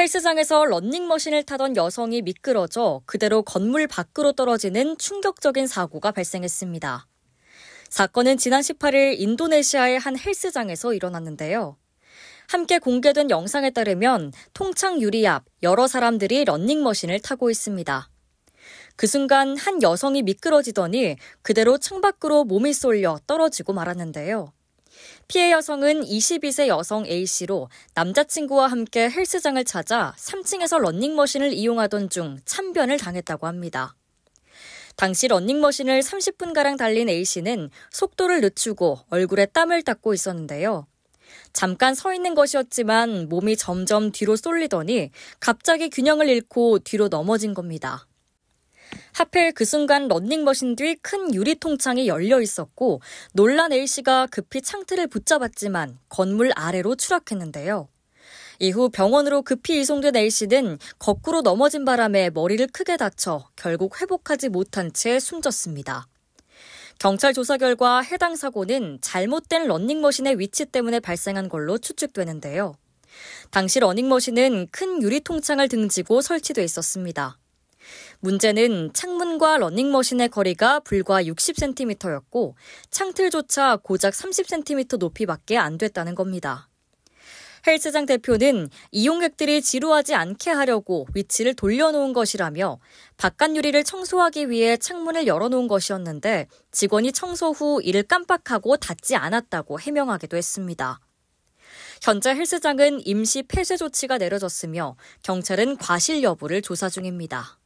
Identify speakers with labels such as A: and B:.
A: 헬스장에서 런닝머신을 타던 여성이 미끄러져 그대로 건물 밖으로 떨어지는 충격적인 사고가 발생했습니다. 사건은 지난 18일 인도네시아의 한 헬스장에서 일어났는데요. 함께 공개된 영상에 따르면 통창 유리 앞 여러 사람들이 런닝머신을 타고 있습니다. 그 순간 한 여성이 미끄러지더니 그대로 창밖으로 몸이 쏠려 떨어지고 말았는데요. 피해 여성은 22세 여성 A씨로 남자친구와 함께 헬스장을 찾아 3층에서 런닝머신을 이용하던 중 참변을 당했다고 합니다. 당시 런닝머신을 30분가량 달린 A씨는 속도를 늦추고 얼굴에 땀을 닦고 있었는데요. 잠깐 서 있는 것이었지만 몸이 점점 뒤로 쏠리더니 갑자기 균형을 잃고 뒤로 넘어진 겁니다. 하필 그 순간 런닝머신 뒤 큰 유리 통창이 열려 있었고 놀란 A씨가 급히 창틀을 붙잡았지만 건물 아래로 추락했는데요. 이후 병원으로 급히 이송된 A씨는 거꾸로 넘어진 바람에 머리를 크게 다쳐 결국 회복하지 못한 채 숨졌습니다. 경찰 조사 결과 해당 사고는 잘못된 런닝머신의 위치 때문에 발생한 걸로 추측되는데요. 당시 러닝머신은 큰 유리 통창을 등지고 설치돼 있었습니다. 문제는 창문과 러닝머신의 거리가 불과 60cm였고 창틀조차 고작 30cm 높이밖에 안 됐다는 겁니다. 헬스장 대표는 이용객들이 지루하지 않게 하려고 위치를 돌려놓은 것이라며 바깥 유리를 청소하기 위해 창문을 열어놓은 것이었는데 직원이 청소 후 이를 깜빡하고 닫지 않았다고 해명하기도 했습니다. 현재 헬스장은 임시 폐쇄 조치가 내려졌으며 경찰은 과실 여부를 조사 중입니다.